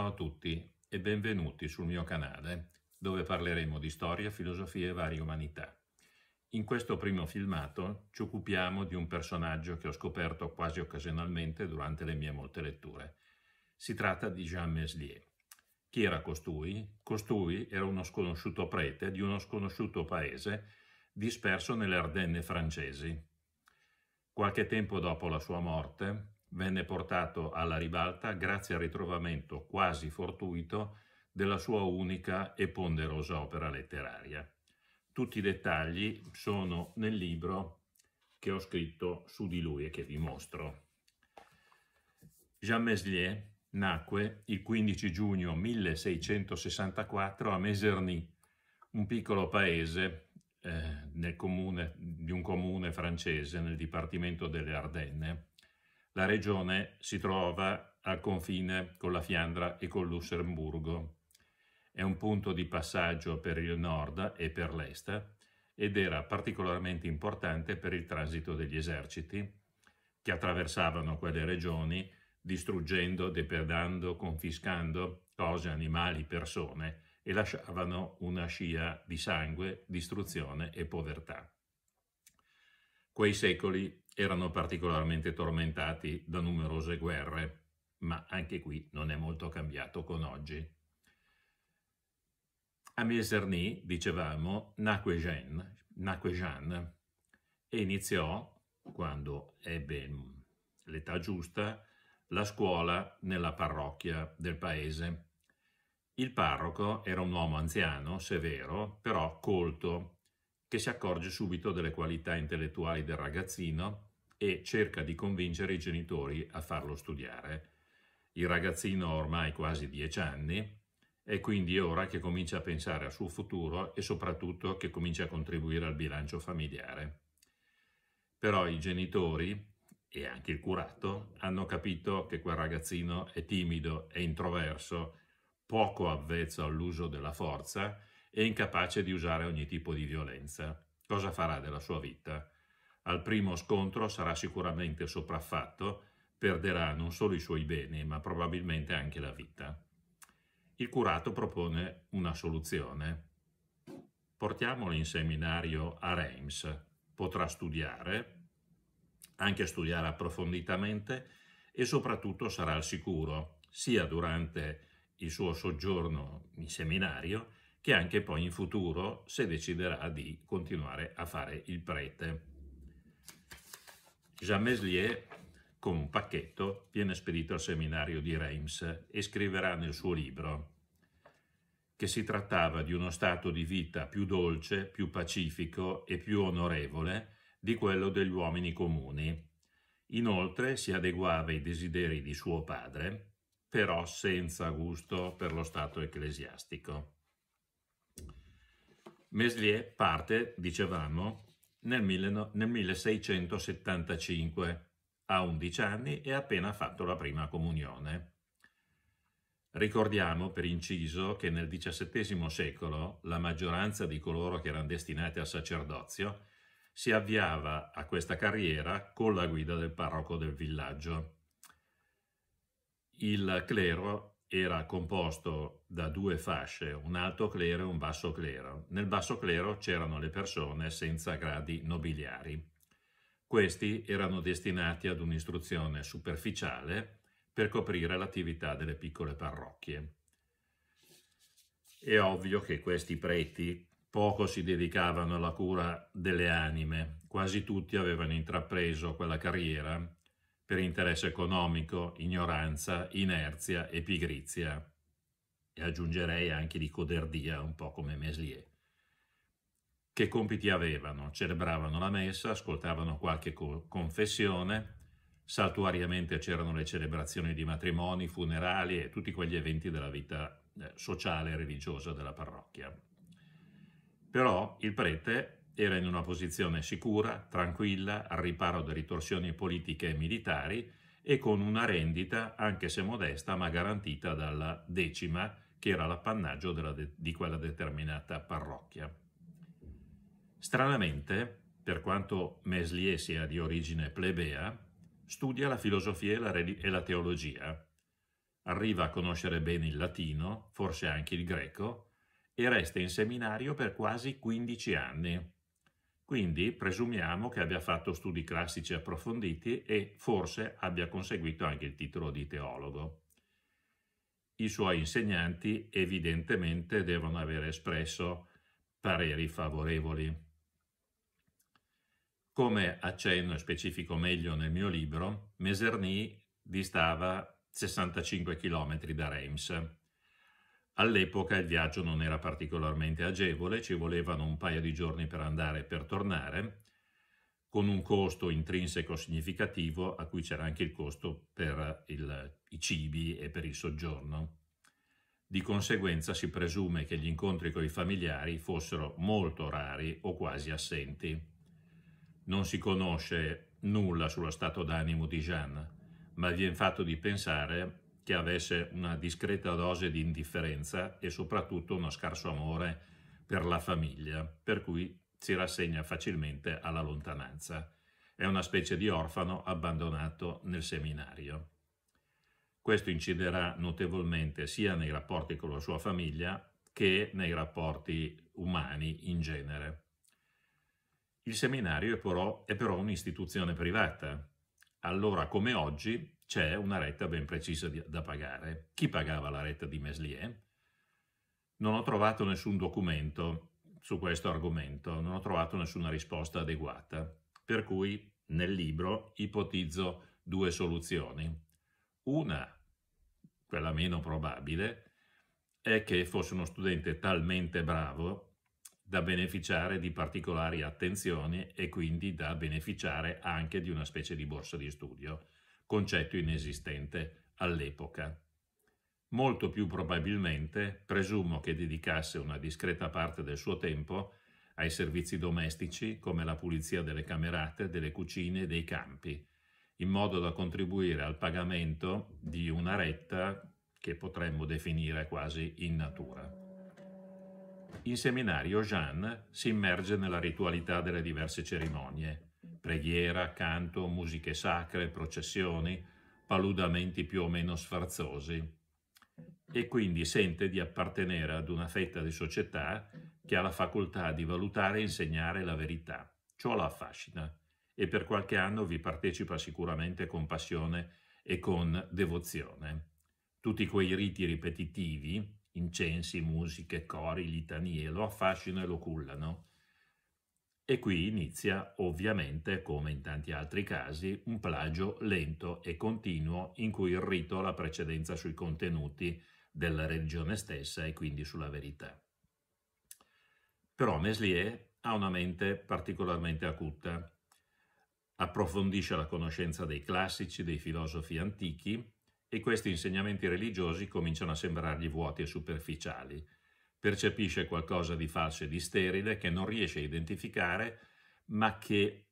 Ciao a tutti e benvenuti sul mio canale dove parleremo di storia, filosofia e varie umanità. In questo primo filmato ci occupiamo di un personaggio che ho scoperto quasi occasionalmente durante le mie molte letture. Si tratta di Jean Meslier. Chi era costui? Costui era uno sconosciuto prete di uno sconosciuto paese disperso nelle Ardenne francesi. Qualche tempo dopo la sua morte, venne portato alla ribalta grazie al ritrovamento quasi fortuito della sua unica e ponderosa opera letteraria. Tutti i dettagli sono nel libro che ho scritto su di lui e che vi mostro. Jean Meslier nacque il 15 giugno 1664 a Meserny, un piccolo paese eh, comune, di un comune francese nel dipartimento delle Ardenne, la regione si trova al confine con la Fiandra e con Lussemburgo. È un punto di passaggio per il nord e per l'est ed era particolarmente importante per il transito degli eserciti che attraversavano quelle regioni distruggendo, depredando, confiscando cose, animali, persone e lasciavano una scia di sangue, distruzione e povertà. Quei secoli erano particolarmente tormentati da numerose guerre, ma anche qui non è molto cambiato con oggi. A Meserny, dicevamo, nacque Jean, nacque Jean e iniziò, quando ebbe l'età giusta, la scuola nella parrocchia del paese. Il parroco era un uomo anziano, severo, però colto che si accorge subito delle qualità intellettuali del ragazzino e cerca di convincere i genitori a farlo studiare. Il ragazzino ha ormai quasi dieci anni, è quindi ora che comincia a pensare al suo futuro e soprattutto che comincia a contribuire al bilancio familiare. Però i genitori e anche il curato hanno capito che quel ragazzino è timido, è introverso, poco avvezzo all'uso della forza e incapace di usare ogni tipo di violenza. Cosa farà della sua vita? Al primo scontro sarà sicuramente sopraffatto, perderà non solo i suoi beni, ma probabilmente anche la vita. Il curato propone una soluzione. Portiamolo in seminario a Reims. Potrà studiare, anche studiare approfonditamente e soprattutto sarà al sicuro, sia durante il suo soggiorno in seminario, che anche poi in futuro, se deciderà di continuare a fare il prete. Jean Meslier, con un pacchetto, viene spedito al seminario di Reims e scriverà nel suo libro che si trattava di uno stato di vita più dolce, più pacifico e più onorevole di quello degli uomini comuni. Inoltre si adeguava ai desideri di suo padre, però senza gusto per lo stato ecclesiastico. Meslier parte, dicevamo, nel, 1675, ha 11 anni e ha appena fatto la prima comunione. Ricordiamo, per inciso, che nel XVII secolo la maggioranza di coloro che erano destinati al sacerdozio si avviava a questa carriera con la guida del parroco del villaggio. Il clero era composto da due fasce, un alto clero e un basso clero. Nel basso clero c'erano le persone senza gradi nobiliari. Questi erano destinati ad un'istruzione superficiale per coprire l'attività delle piccole parrocchie. È ovvio che questi preti poco si dedicavano alla cura delle anime, quasi tutti avevano intrapreso quella carriera per interesse economico, ignoranza, inerzia e pigrizia e aggiungerei anche di coderdia, un po' come Meslier. Che compiti avevano? Celebravano la messa, ascoltavano qualche co- confessione, saltuariamente c'erano le celebrazioni di matrimoni, funerali e tutti quegli eventi della vita eh, sociale e religiosa della parrocchia. Però il prete era in una posizione sicura, tranquilla, al riparo da ritorsioni politiche e militari e con una rendita, anche se modesta, ma garantita dalla decima che era l'appannaggio de- di quella determinata parrocchia. Stranamente, per quanto Meslier sia di origine plebea, studia la filosofia e la, re- e la teologia, arriva a conoscere bene il latino, forse anche il greco, e resta in seminario per quasi 15 anni. Quindi presumiamo che abbia fatto studi classici approfonditi e forse abbia conseguito anche il titolo di teologo i suoi insegnanti evidentemente devono aver espresso pareri favorevoli. Come accenno e specifico meglio nel mio libro, Meserny distava 65 km da Reims. All'epoca il viaggio non era particolarmente agevole, ci volevano un paio di giorni per andare e per tornare, con un costo intrinseco significativo a cui c'era anche il costo per eh, il, i cibi e per il soggiorno. Di conseguenza si presume che gli incontri con i familiari fossero molto rari o quasi assenti. Non si conosce nulla sullo stato d'animo di Jeanne, ma viene fatto di pensare che avesse una discreta dose di indifferenza e soprattutto uno scarso amore per la famiglia, per cui si rassegna facilmente alla lontananza. È una specie di orfano abbandonato nel seminario. Questo inciderà notevolmente sia nei rapporti con la sua famiglia che nei rapporti umani in genere. Il seminario è però, è però un'istituzione privata. Allora come oggi c'è una retta ben precisa di, da pagare. Chi pagava la retta di Meslier? Non ho trovato nessun documento su questo argomento, non ho trovato nessuna risposta adeguata, per cui nel libro ipotizzo due soluzioni. Una, quella meno probabile, è che fosse uno studente talmente bravo da beneficiare di particolari attenzioni e quindi da beneficiare anche di una specie di borsa di studio, concetto inesistente all'epoca molto più probabilmente presumo che dedicasse una discreta parte del suo tempo ai servizi domestici come la pulizia delle camerate, delle cucine e dei campi, in modo da contribuire al pagamento di una retta che potremmo definire quasi in natura. In seminario Jean si immerge nella ritualità delle diverse cerimonie, preghiera, canto, musiche sacre, processioni, paludamenti più o meno sfarzosi, e quindi sente di appartenere ad una fetta di società che ha la facoltà di valutare e insegnare la verità. Ciò la affascina e per qualche anno vi partecipa sicuramente con passione e con devozione. Tutti quei riti ripetitivi, incensi, musiche, cori, litanie, lo affascinano e lo cullano. E qui inizia, ovviamente, come in tanti altri casi, un plagio lento e continuo in cui il rito ha la precedenza sui contenuti della religione stessa e quindi sulla verità. Però Meslier ha una mente particolarmente acuta, approfondisce la conoscenza dei classici, dei filosofi antichi e questi insegnamenti religiosi cominciano a sembrargli vuoti e superficiali. Percepisce qualcosa di falso e di sterile che non riesce a identificare ma che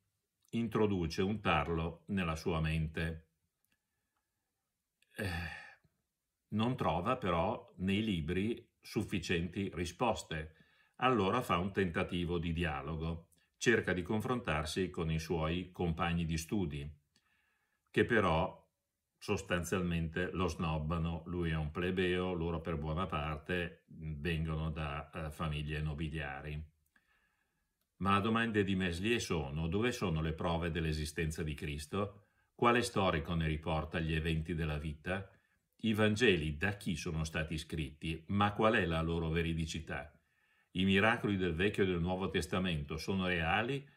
introduce un tarlo nella sua mente. Eh non trova però nei libri sufficienti risposte, allora fa un tentativo di dialogo, cerca di confrontarsi con i suoi compagni di studi, che però sostanzialmente lo snobbano, lui è un plebeo, loro per buona parte vengono da eh, famiglie nobiliari. Ma le domande di Meslier sono dove sono le prove dell'esistenza di Cristo? Quale storico ne riporta gli eventi della vita? I Vangeli da chi sono stati scritti, ma qual è la loro veridicità? I miracoli del Vecchio e del Nuovo Testamento sono reali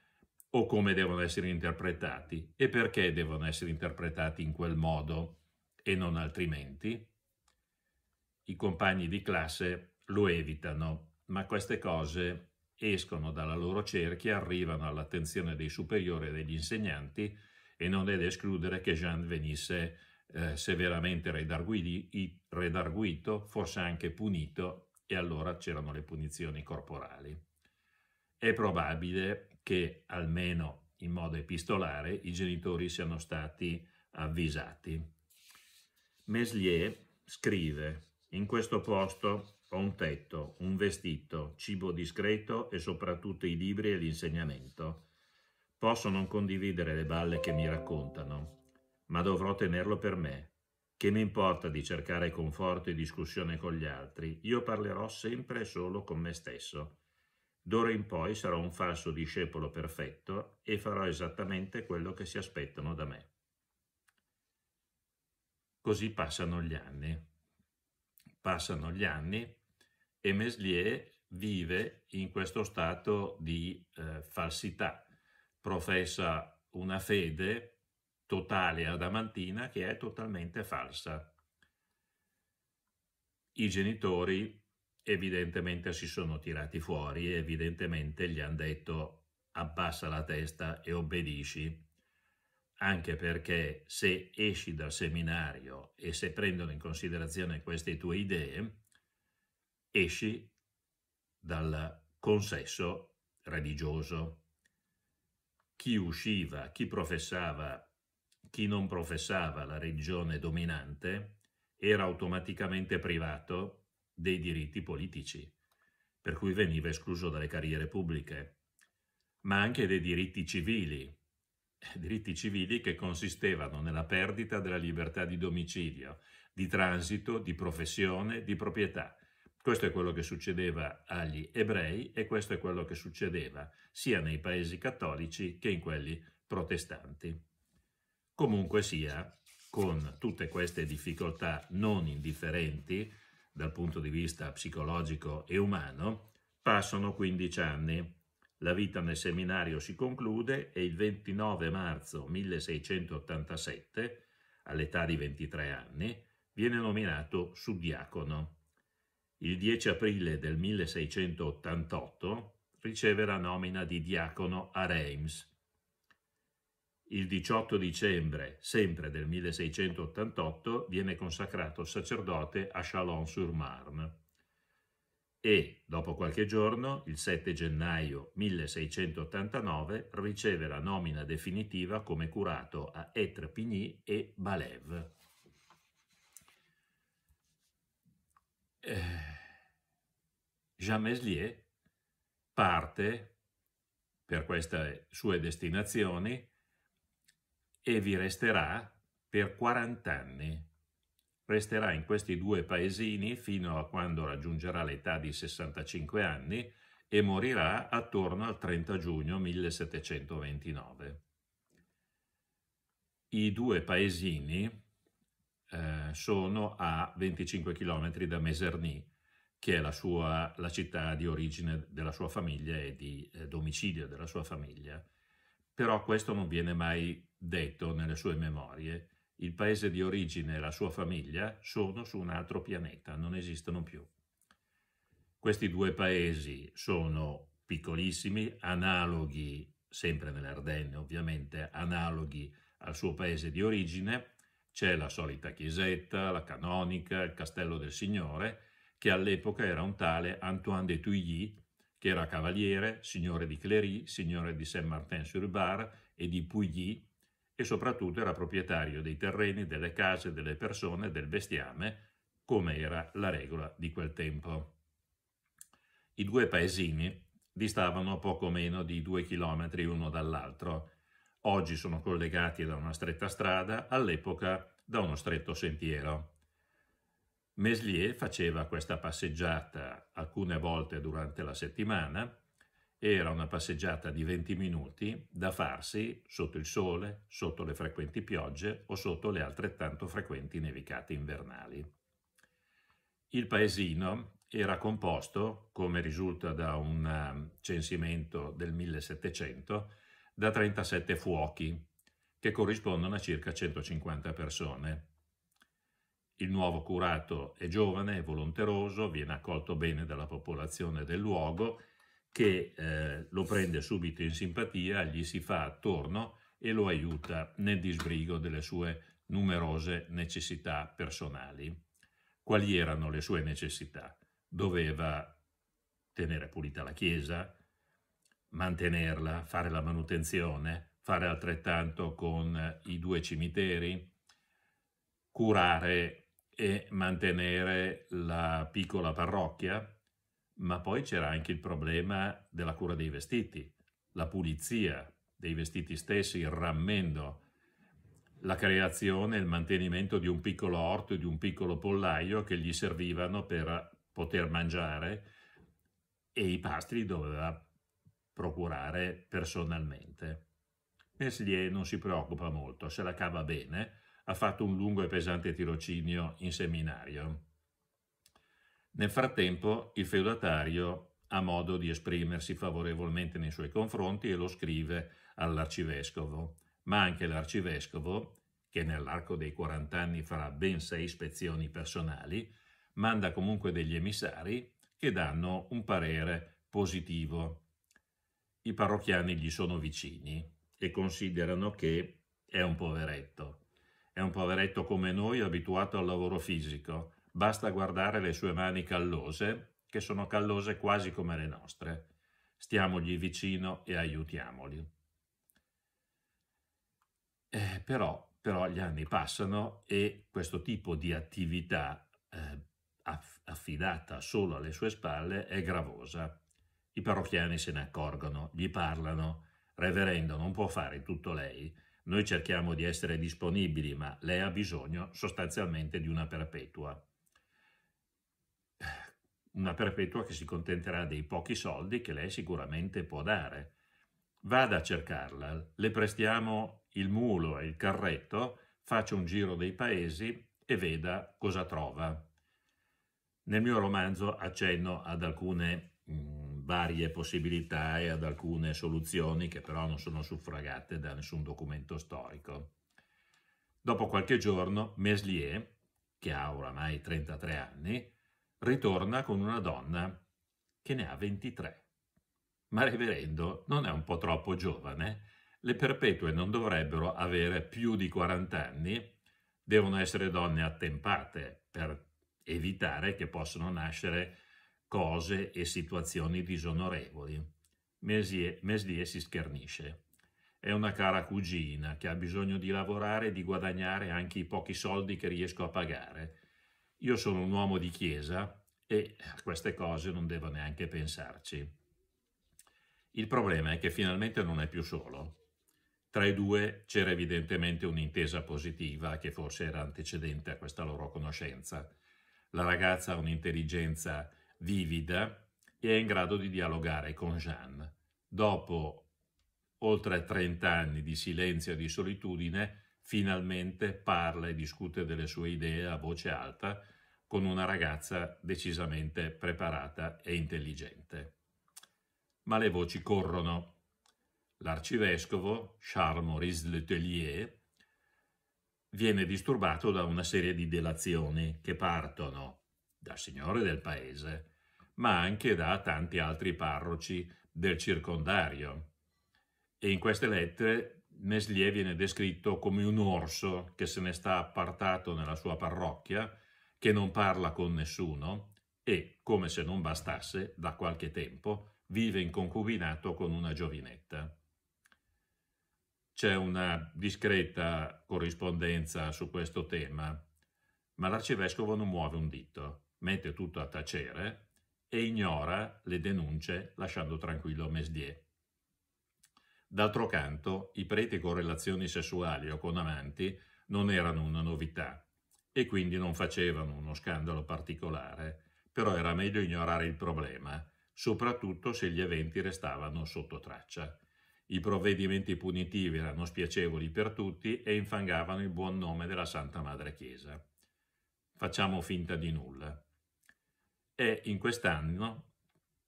o come devono essere interpretati e perché devono essere interpretati in quel modo e non altrimenti? I compagni di classe lo evitano, ma queste cose escono dalla loro cerchia, arrivano all'attenzione dei superiori e degli insegnanti e non è da escludere che Jean venisse eh, severamente redarguito, fosse anche punito e allora c'erano le punizioni corporali. È probabile che, almeno in modo epistolare, i genitori siano stati avvisati. Meslier scrive, in questo posto ho un tetto, un vestito, cibo discreto e soprattutto i libri e l'insegnamento. Posso non condividere le balle che mi raccontano, ma dovrò tenerlo per me. Che mi importa di cercare conforto e discussione con gli altri, io parlerò sempre e solo con me stesso. D'ora in poi sarò un falso discepolo perfetto e farò esattamente quello che si aspettano da me. Così passano gli anni. Passano gli anni e Meslier vive in questo stato di eh, falsità. Professa una fede totale adamantina che è totalmente falsa. I genitori evidentemente si sono tirati fuori e evidentemente gli hanno detto abbassa la testa e obbedisci, anche perché se esci dal seminario e se prendono in considerazione queste tue idee, esci dal consesso religioso. Chi usciva, chi professava chi non professava la religione dominante era automaticamente privato dei diritti politici, per cui veniva escluso dalle carriere pubbliche, ma anche dei diritti civili, eh, diritti civili che consistevano nella perdita della libertà di domicilio, di transito, di professione, di proprietà. Questo è quello che succedeva agli ebrei e questo è quello che succedeva sia nei paesi cattolici che in quelli protestanti. Comunque sia, con tutte queste difficoltà non indifferenti dal punto di vista psicologico e umano, passano 15 anni. La vita nel seminario si conclude e il 29 marzo 1687, all'età di 23 anni, viene nominato subdiacono. Il 10 aprile del 1688 riceve la nomina di diacono a Reims, il 18 dicembre, sempre del 1688, viene consacrato sacerdote a Chalon-sur-Marne e, dopo qualche giorno, il 7 gennaio 1689, riceve la nomina definitiva come curato a Etrepigny e Balève. Eh, Jean Meslier parte per queste sue destinazioni e vi resterà per 40 anni. Resterà in questi due paesini fino a quando raggiungerà l'età di 65 anni e morirà attorno al 30 giugno 1729. I due paesini eh, sono a 25 km da Meserny, che è la, sua, la città di origine della sua famiglia e di eh, domicilio della sua famiglia. Però questo non viene mai detto nelle sue memorie. Il paese di origine e la sua famiglia sono su un altro pianeta, non esistono più. Questi due paesi sono piccolissimi, analoghi, sempre nell'Ardenne ovviamente, analoghi al suo paese di origine. C'è la solita chiesetta, la canonica, il castello del Signore, che all'epoca era un tale Antoine de Tuilly, che era cavaliere, signore di Cléry, signore di Saint-Martin-sur-Bar e di Pouilly, e soprattutto era proprietario dei terreni, delle case, delle persone, del bestiame, come era la regola di quel tempo. I due paesini distavano poco meno di due chilometri uno dall'altro. Oggi sono collegati da una stretta strada, all'epoca da uno stretto sentiero. Meslier faceva questa passeggiata alcune volte durante la settimana, era una passeggiata di 20 minuti da farsi sotto il sole, sotto le frequenti piogge o sotto le altrettanto frequenti nevicate invernali. Il paesino era composto, come risulta da un um, censimento del 1700, da 37 fuochi, che corrispondono a circa 150 persone. Il nuovo curato è giovane, è volonteroso, viene accolto bene dalla popolazione del luogo che eh, lo prende subito in simpatia, gli si fa attorno e lo aiuta nel disbrigo delle sue numerose necessità personali. Quali erano le sue necessità? Doveva tenere pulita la chiesa, mantenerla, fare la manutenzione, fare altrettanto con i due cimiteri, curare e mantenere la piccola parrocchia, ma poi c'era anche il problema della cura dei vestiti, la pulizia dei vestiti stessi, il rammendo, la creazione e il mantenimento di un piccolo orto e di un piccolo pollaio che gli servivano per poter mangiare e i pasti doveva procurare personalmente. Meslier non si preoccupa molto, se la cava bene, ha fatto un lungo e pesante tirocinio in seminario. Nel frattempo il feudatario ha modo di esprimersi favorevolmente nei suoi confronti e lo scrive all'arcivescovo, ma anche l'arcivescovo, che nell'arco dei 40 anni farà ben sei ispezioni personali, manda comunque degli emissari che danno un parere positivo. I parrocchiani gli sono vicini e considerano che è un poveretto è un poveretto come noi abituato al lavoro fisico. Basta guardare le sue mani callose, che sono callose quasi come le nostre. Stiamogli vicino e aiutiamoli. Eh, però, però, gli anni passano e questo tipo di attività eh, affidata solo alle sue spalle è gravosa. I parrocchiani se ne accorgono, gli parlano, reverendo non può fare tutto lei, noi cerchiamo di essere disponibili, ma lei ha bisogno sostanzialmente di una perpetua. Una perpetua che si contenterà dei pochi soldi che lei sicuramente può dare. Vada a cercarla, le prestiamo il mulo e il carretto, faccia un giro dei paesi e veda cosa trova. Nel mio romanzo accenno ad alcune mh, mm, varie possibilità e ad alcune soluzioni che però non sono suffragate da nessun documento storico. Dopo qualche giorno Meslier, che ha oramai 33 anni, ritorna con una donna che ne ha 23. Ma Reverendo non è un po' troppo giovane? Le perpetue non dovrebbero avere più di 40 anni, devono essere donne attempate per evitare che possano nascere cose e situazioni disonorevoli. Meslier, si schernisce. È una cara cugina che ha bisogno di lavorare e di guadagnare anche i pochi soldi che riesco a pagare. Io sono un uomo di chiesa e a queste cose non devo neanche pensarci. Il problema è che finalmente non è più solo. Tra i due c'era evidentemente un'intesa positiva che forse era antecedente a questa loro conoscenza. La ragazza ha un'intelligenza vivida e è in grado di dialogare con Jeanne. Dopo oltre 30 anni di silenzio e di solitudine, finalmente parla e discute delle sue idee a voce alta con una ragazza decisamente preparata e intelligente. Ma le voci corrono. L'arcivescovo, Charles Maurice Letellier viene disturbato da una serie di delazioni che partono dal signore del paese, ma anche da tanti altri parroci del circondario. E in queste lettere Meslier viene descritto come un orso che se ne sta appartato nella sua parrocchia, che non parla con nessuno e, come se non bastasse, da qualche tempo vive in concubinato con una giovinetta. C'è una discreta corrispondenza su questo tema, ma l'arcivescovo non muove un dito, mette tutto a tacere e ignora le denunce lasciando tranquillo Mesdier. D'altro canto, i preti con relazioni sessuali o con amanti non erano una novità e quindi non facevano uno scandalo particolare, però era meglio ignorare il problema, soprattutto se gli eventi restavano sotto traccia. I provvedimenti punitivi erano spiacevoli per tutti e infangavano il buon nome della Santa Madre Chiesa. Facciamo finta di nulla. È in quest'anno,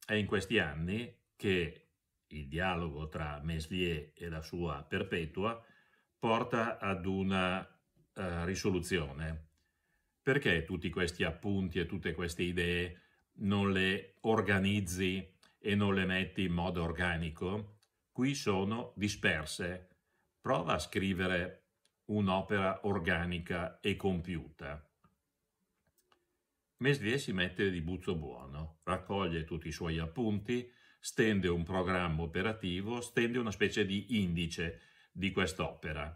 è in questi anni che il dialogo tra Meslier e la sua perpetua porta ad una uh, risoluzione. Perché tutti questi appunti e tutte queste idee non le organizzi e non le metti in modo organico? Qui sono disperse. Prova a scrivere un'opera organica e compiuta. Meslier si mette di buzzo buono, raccoglie tutti i suoi appunti, stende un programma operativo, stende una specie di indice di quest'opera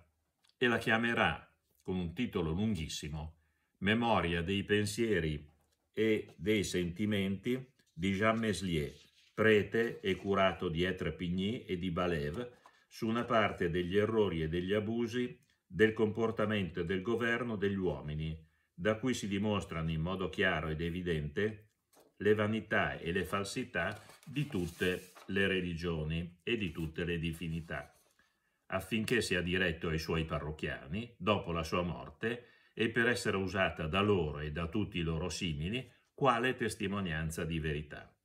e la chiamerà, con un titolo lunghissimo, Memoria dei pensieri e dei sentimenti di Jean Meslier, prete e curato di Etrepigny e di Balev, su una parte degli errori e degli abusi del comportamento e del governo degli uomini, da cui si dimostrano in modo chiaro ed evidente le vanità e le falsità di tutte le religioni e di tutte le divinità, affinché sia diretto ai suoi parrocchiani dopo la sua morte e per essere usata da loro e da tutti i loro simili quale testimonianza di verità.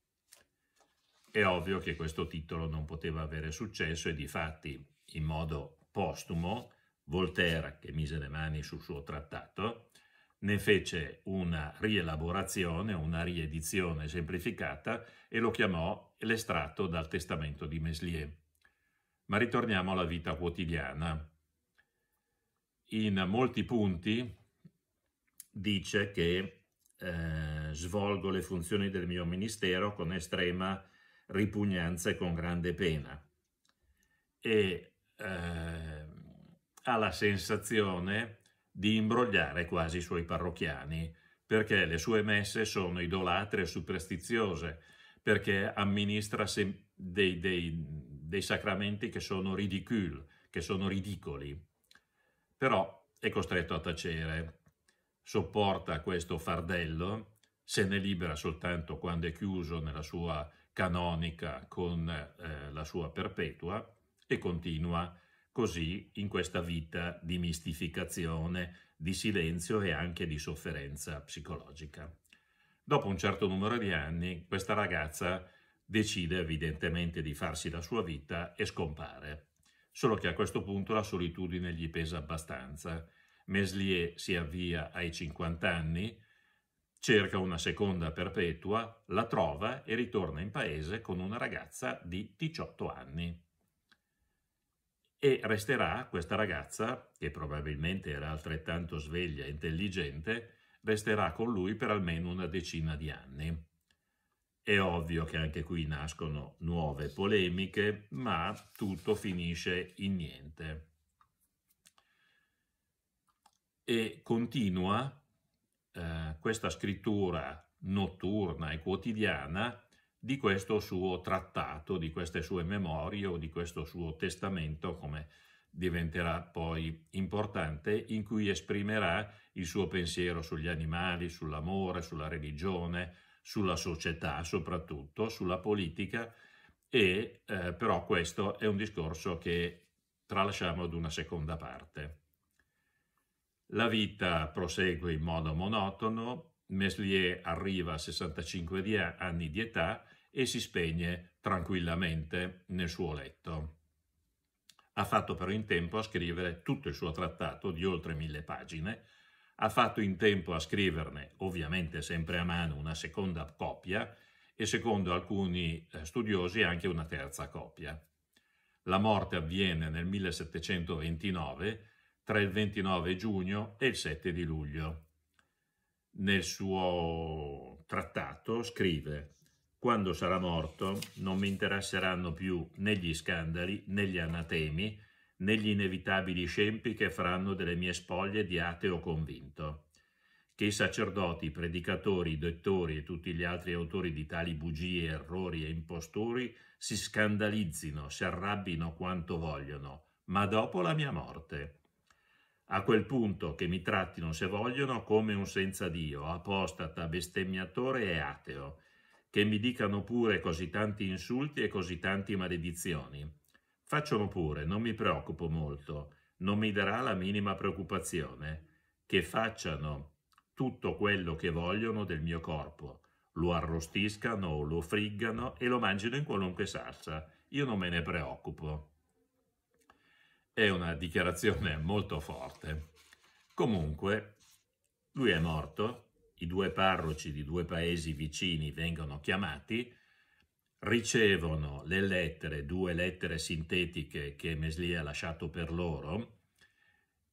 È ovvio che questo titolo non poteva avere successo e di fatti, in modo postumo, Voltaire, che mise le mani sul suo trattato, ne fece una rielaborazione, una riedizione semplificata e lo chiamò l'estratto dal testamento di Meslier. Ma ritorniamo alla vita quotidiana. In molti punti dice che eh, svolgo le funzioni del mio ministero con estrema ripugnanza e con grande pena. E eh, ha la sensazione di imbrogliare quasi i suoi parrocchiani, perché le sue messe sono idolatre e superstiziose, perché amministra dei, dei, dei sacramenti che sono ridicule, che sono ridicoli. Però è costretto a tacere, sopporta questo fardello, se ne libera soltanto quando è chiuso nella sua canonica con eh, la sua perpetua e continua a così in questa vita di mistificazione, di silenzio e anche di sofferenza psicologica. Dopo un certo numero di anni, questa ragazza decide evidentemente di farsi la sua vita e scompare. Solo che a questo punto la solitudine gli pesa abbastanza. Meslier si avvia ai 50 anni, cerca una seconda perpetua, la trova e ritorna in paese con una ragazza di 18 anni e resterà questa ragazza, che probabilmente era altrettanto sveglia e intelligente, resterà con lui per almeno una decina di anni. È ovvio che anche qui nascono nuove polemiche, ma tutto finisce in niente. E continua eh, questa scrittura notturna e quotidiana di questo suo trattato, di queste sue memorie o di questo suo testamento, come diventerà poi importante, in cui esprimerà il suo pensiero sugli animali, sull'amore, sulla religione, sulla società soprattutto, sulla politica e eh, però questo è un discorso che tralasciamo ad una seconda parte. La vita prosegue in modo monotono, Meslier arriva a 65 anni di età e si spegne tranquillamente nel suo letto. Ha fatto però in tempo a scrivere tutto il suo trattato di oltre mille pagine, ha fatto in tempo a scriverne, ovviamente sempre a mano, una seconda copia e secondo alcuni eh, studiosi anche una terza copia. La morte avviene nel 1729 tra il 29 giugno e il 7 di luglio. Nel suo trattato scrive quando sarà morto non mi interesseranno più né gli scandali, né gli anatemi, né gli inevitabili scempi che faranno delle mie spoglie di ateo convinto. Che i sacerdoti, i predicatori, i dottori e tutti gli altri autori di tali bugie, errori e impostori si scandalizzino, si arrabbino quanto vogliono, ma dopo la mia morte. A quel punto che mi trattino, se vogliono, come un senza Dio, apostata, bestemmiatore e ateo, che mi dicano pure così tanti insulti e così tanti maledizioni. Facciano pure, non mi preoccupo molto, non mi darà la minima preoccupazione, che facciano tutto quello che vogliono del mio corpo, lo arrostiscano, lo friggano e lo mangino in qualunque salsa, io non me ne preoccupo. È una dichiarazione molto forte. Comunque, lui è morto i due parroci di due paesi vicini vengono chiamati, ricevono le lettere, due lettere sintetiche che Meslier ha lasciato per loro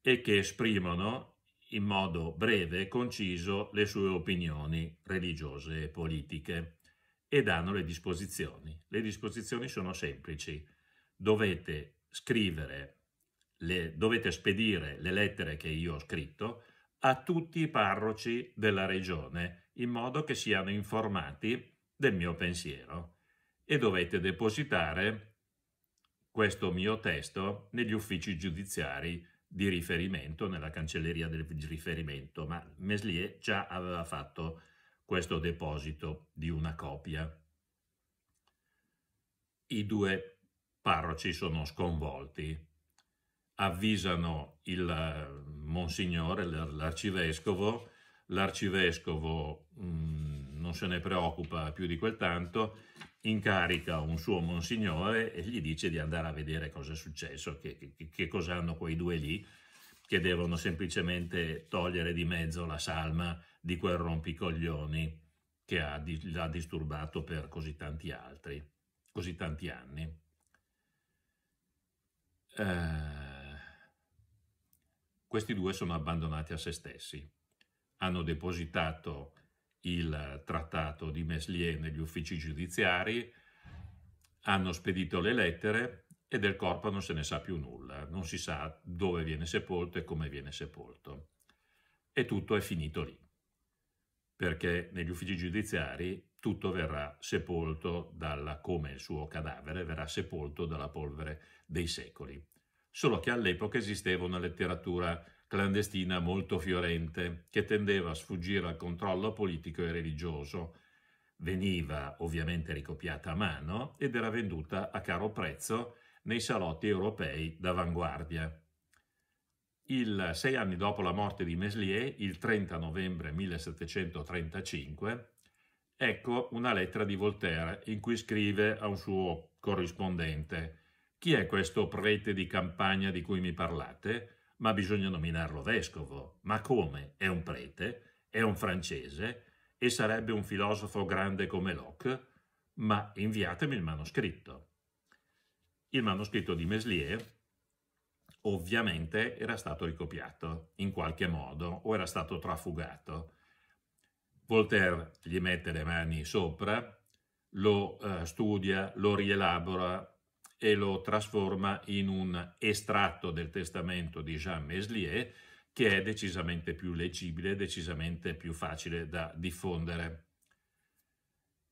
e che esprimono in modo breve e conciso le sue opinioni religiose e politiche e danno le disposizioni. Le disposizioni sono semplici. Dovete scrivere, le, dovete spedire le lettere che io ho scritto a tutti i parroci della regione, in modo che siano informati del mio pensiero e dovete depositare questo mio testo negli uffici giudiziari di riferimento, nella cancelleria del riferimento, ma Meslier già aveva fatto questo deposito di una copia. I due parroci sono sconvolti avvisano il eh, monsignore, l'arcivescovo, l'arcivescovo mm, non se ne preoccupa più di quel tanto, incarica un suo monsignore e gli dice di andare a vedere cosa è successo, che, che, che cosa hanno quei due lì, che devono semplicemente togliere di mezzo la salma di quel rompicoglioni che ha, l'ha disturbato per così tanti altri, così tanti anni. Eh, questi due sono abbandonati a se stessi. Hanno depositato il trattato di Meslier negli uffici giudiziari, hanno spedito le lettere e del corpo non se ne sa più nulla, non si sa dove viene sepolto e come viene sepolto. E tutto è finito lì, perché negli uffici giudiziari tutto verrà sepolto dalla, come il suo cadavere, verrà sepolto dalla polvere dei secoli solo che all'epoca esisteva una letteratura clandestina molto fiorente che tendeva a sfuggire al controllo politico e religioso. Veniva ovviamente ricopiata a mano ed era venduta a caro prezzo nei salotti europei d'avanguardia. Il, sei anni dopo la morte di Meslier, il 30 novembre 1735, ecco una lettera di Voltaire in cui scrive a un suo corrispondente chi è questo prete di campagna di cui mi parlate? Ma bisogna nominarlo vescovo. Ma come? È un prete? È un francese? E sarebbe un filosofo grande come Locke? Ma inviatemi il manoscritto. Il manoscritto di Meslier ovviamente era stato ricopiato in qualche modo o era stato trafugato. Voltaire gli mette le mani sopra, lo eh, studia, lo rielabora, e lo trasforma in un estratto del testamento di Jean Meslier che è decisamente più leggibile, decisamente più facile da diffondere.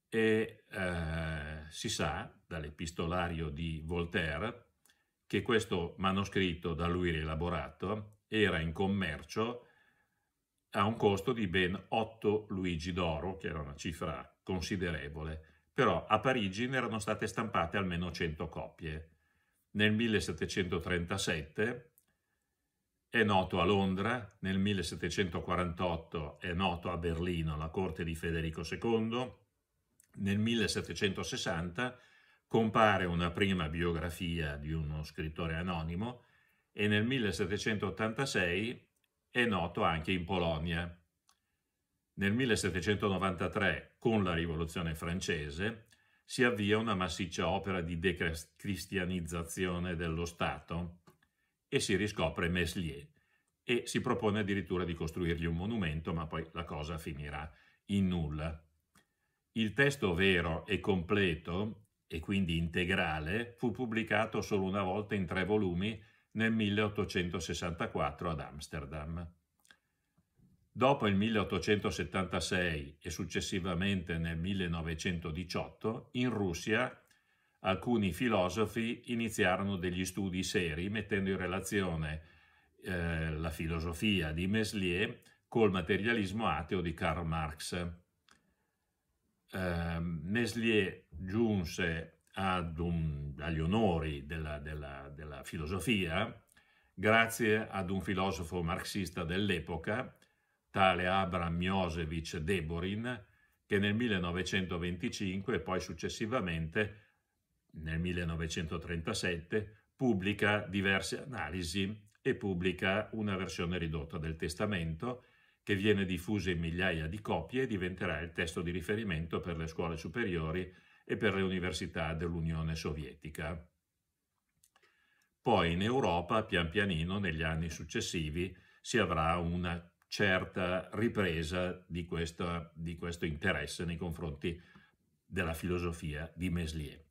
E eh, si sa dall'epistolario di Voltaire che questo manoscritto da lui rielaborato era in commercio a un costo di ben 8 luigi d'oro, che era una cifra considerevole, però a Parigi ne erano state stampate almeno 100 copie. Nel 1737 è noto a Londra, nel 1748 è noto a Berlino alla corte di Federico II, nel 1760 compare una prima biografia di uno scrittore anonimo e nel 1786 è noto anche in Polonia. Nel 1793, con la Rivoluzione francese, si avvia una massiccia opera di decristianizzazione dello Stato e si riscopre Meslier e si propone addirittura di costruirgli un monumento, ma poi la cosa finirà in nulla. Il testo vero e completo, e quindi integrale, fu pubblicato solo una volta in tre volumi nel 1864 ad Amsterdam. Dopo il 1876 e successivamente nel 1918, in Russia alcuni filosofi iniziarono degli studi seri mettendo in relazione eh, la filosofia di Meslier col materialismo ateo di Karl Marx. Eh, Meslier giunse un, agli onori della, della, della filosofia grazie ad un filosofo marxista dell'epoca tale Abram Josevic Deborin, che nel 1925 e poi successivamente, nel 1937, pubblica diverse analisi e pubblica una versione ridotta del testamento che viene diffusa in migliaia di copie e diventerà il testo di riferimento per le scuole superiori e per le università dell'Unione Sovietica. Poi in Europa, pian pianino, negli anni successivi, si avrà una certa ripresa di questo, di questo interesse nei confronti della filosofia di Meslier.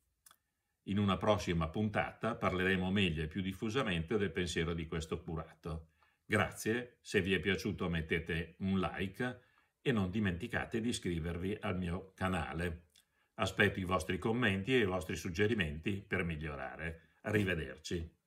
In una prossima puntata parleremo meglio e più diffusamente del pensiero di questo curato. Grazie, se vi è piaciuto mettete un like e non dimenticate di iscrivervi al mio canale. Aspetto i vostri commenti e i vostri suggerimenti per migliorare. Arrivederci.